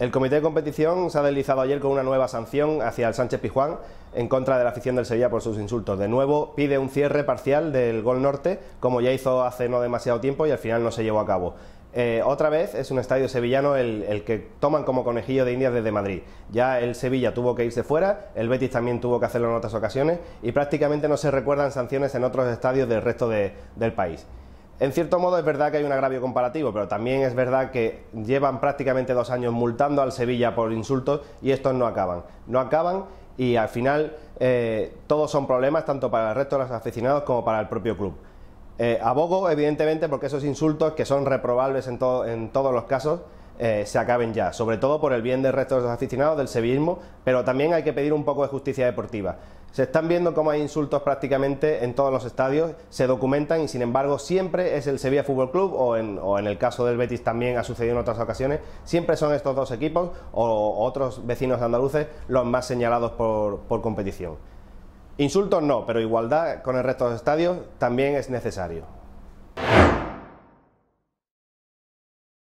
El comité de competición se ha deslizado ayer con una nueva sanción hacia el Sánchez Pijuán en contra de la afición del Sevilla por sus insultos. De nuevo pide un cierre parcial del Gol Norte, como ya hizo hace no demasiado tiempo y al final no se llevó a cabo. Eh, otra vez es un estadio sevillano el, que toman como conejillo de indias desde Madrid. Ya el Sevilla tuvo que irse fuera, el Betis también tuvo que hacerlo en otras ocasiones y prácticamente no se recuerdan sanciones en otros estadios del resto del país. En cierto modo es verdad que hay un agravio comparativo, pero también es verdad que llevan prácticamente dos años multando al Sevilla por insultos y estos no acaban. No acaban y al final eh, todos son problemas tanto para el resto de los aficionados como para el propio club. Eh, abogo evidentemente porque esos insultos que son reprobables en todos los casos eh, se acaben ya, sobre todo por el bien del resto de los aficionados del sevillismo, pero también hay que pedir un poco de justicia deportiva. Se están viendo cómo hay insultos prácticamente en todos los estadios, se documentan y sin embargo siempre es el Sevilla Fútbol Club o en, el caso del Betis también ha sucedido en otras ocasiones, siempre son estos dos equipos o otros vecinos andaluces los más señalados por, por competición. Insultos no, pero igualdad con el resto de los estadios también es necesario.